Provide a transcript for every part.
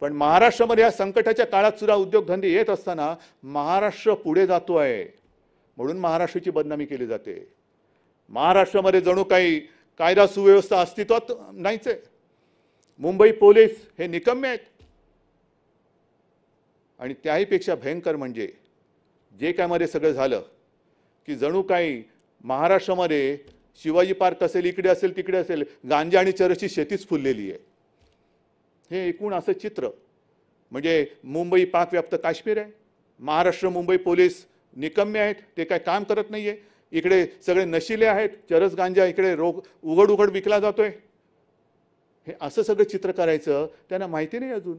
पण महाराष्ट्रामध्ये या संकटाच्या काळात सुद्धा उद्योगधंदे येत असताना महाराष्ट्र पुढे जातो आहे म्हणून महाराष्ट्राची बदनामी केली जाते महाराष्ट्रामध्ये जणू काही कायदा सुव्यवस्था अस्तित्वात नाहीच आहे मुंबई पोलीस हे निकम्य आहेत आणि त्याहीपेक्षा भयंकर म्हणजे जे काय मध्ये सगळं झालं की जणू काही महाराष्ट्रामध्ये शिवाजी पार्क असेल इकडे असेल तिकडे असेल गांजा आणि चरसची शेतीच फुललेली आहे हे एकूण असं चित्र म्हणजे मुंबई पाकव्याप्त काश्मीर आहे महाराष्ट्र मुंबई पोलीस निकम्य आहेत ते काय काम करत नाही आहे इकडे सगळे नशिले आहेत चरस गांजा इकडे रोग उघड उघड विकला जातो आहे हे असं सगळं चित्र करायचं त्यांना माहिती नाही अजून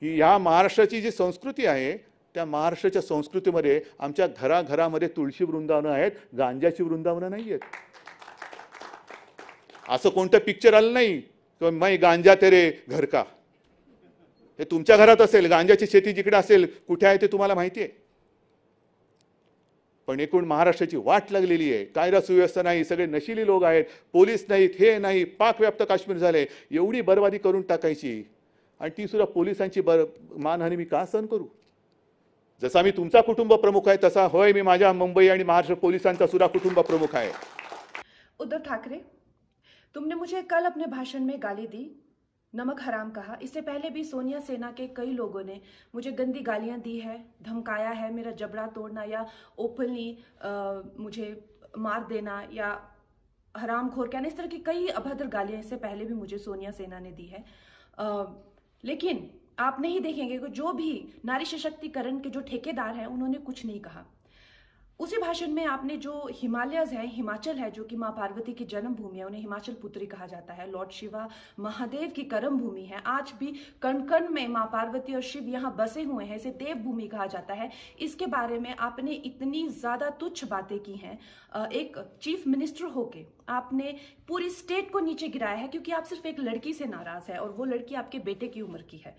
की या महाराष्ट्राची जी संस्कृती आहे त्या महाराष्ट्राच्या संस्कृतीमध्ये आमच्या घराघरामध्ये तुळशी वृंदावनं आहेत गांजाची वृंदावनं नाही आहेत असं कोणतं पिक्चर आलं नाही किंवा मै गांजा तेरे घर का हे तुमच्या घरात असेल गांजाची शेती जिकडे असेल कुठे आहे ते तुम्हाला माहिती आहे पण एकूण महाराष्ट्राची वाट लागलेली आहे कायदा सुव्यवस्था नाही सगळे नशिली लोक आहेत पोलीस नाहीत हे नाही पाकव्याप्त काश्मीर झाले एवढी बर्बादी करून टाकायची आणि ती सुद्धा पोलिसांची बर मानहानी मी का सहन करू जसा मी तुमचा कुटुंब प्रमुख आहे तसा होय मी माझ्या मुंबई आणि महाराष्ट्र पोलिसांचा सुद्धा कुटुंब प्रमुख आहे उद्धव ठाकरे तुमने मुझे कल अपने भाषण में गाली दी नमक हराम कहा इससे पहले भी सोनिया सेना के कई लोगों ने मुझे गंदी गालियां दी है धमकाया है मेरा जबड़ा तोड़ना या ओपनली मुझे मार देना या हराम खोर कहना इस तरह की कई अभद्र गालियां इससे पहले भी मुझे सोनिया सेना ने दी है आ, लेकिन आप नहीं देखेंगे कि जो भी नारी सशक्तिकरण के जो ठेकेदार हैं उन्होंने कुछ नहीं कहा उसी भाषण में आपने जो हिमालयज है हिमाचल है जो कि माँ पार्वती की जन्मभूमि है उन्हें हिमाचल पुत्री कहा जाता है लॉर्ड शिवा महादेव की कर्म भूमि है आज भी कण कण में माँ पार्वती और शिव यहाँ बसे हुए हैं इसे देव भूमि कहा जाता है इसके बारे में आपने इतनी ज्यादा तुच्छ बातें की हैं एक चीफ मिनिस्टर होके आपने पूरी स्टेट को नीचे गिराया है क्योंकि आप सिर्फ एक लड़की से नाराज है और वो लड़की आपके बेटे की उम्र की है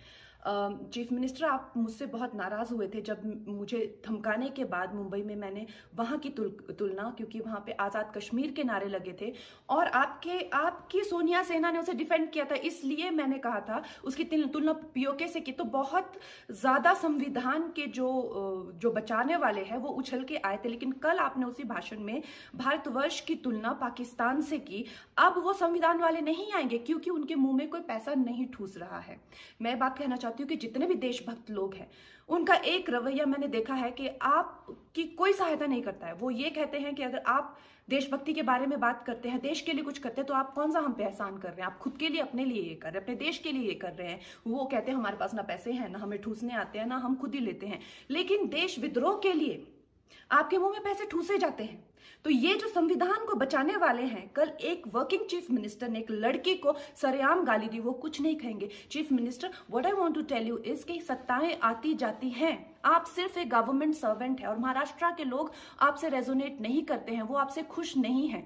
चीफ मिनिस्टर आप मुझसे बहुत नाराज़ हुए थे जब मुझे धमकाने के बाद मुंबई में मैंने वहाँ की तुल, तुलना क्योंकि वहाँ पे आज़ाद कश्मीर के नारे लगे थे और आपके आपकी सोनिया सेना ने उसे डिफेंड किया था इसलिए मैंने कहा था उसकी तुलना पीओके से की तो बहुत ज़्यादा संविधान के जो जो बचाने वाले हैं वो उछल के आए थे लेकिन कल आपने उसी भाषण में भारतवर्ष की तुलना पाकिस्तान से की अब वो संविधान वाले नहीं आएंगे क्योंकि उनके मुंह में कोई पैसा नहीं ठूस रहा है मैं बात कहना चाहती चाहती हूँ कि जितने भी देशभक्त लोग हैं उनका एक रवैया मैंने देखा है कि आप की कोई सहायता नहीं करता है वो ये कहते हैं कि अगर आप देशभक्ति के बारे में बात करते हैं देश के लिए कुछ करते हैं तो आप कौन सा हम पे एहसान कर रहे हैं आप खुद के लिए अपने लिए ये कर रहे हैं अपने देश के लिए ये कर रहे हैं वो कहते हैं हमारे पास ना पैसे हैं ना हमें ठूसने आते हैं ना हम खुद ही लेते हैं लेकिन देश विद्रोह के लिए आपके मुंह में पैसे ठूसे जाते हैं तो ये जो संविधान को बचाने वाले हैं कल एक वर्किंग चीफ मिनिस्टर ने एक लड़की को सरेआम गाली दी वो कुछ नहीं कहेंगे chief minister what I want to tell you is कि सत्ताएं आती जाती हैं आप सिर्फ एक गवर्नमेंट सर्वेंट है और महाराष्ट्र के लोग आपसे रेजोनेट नहीं करते हैं वो आपसे खुश नहीं है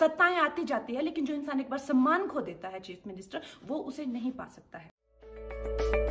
सत्ताएं आती जाती है लेकिन जो इंसान एक बार सम्मान खो देता है चीफ मिनिस्टर वो उसे नहीं पा सकता है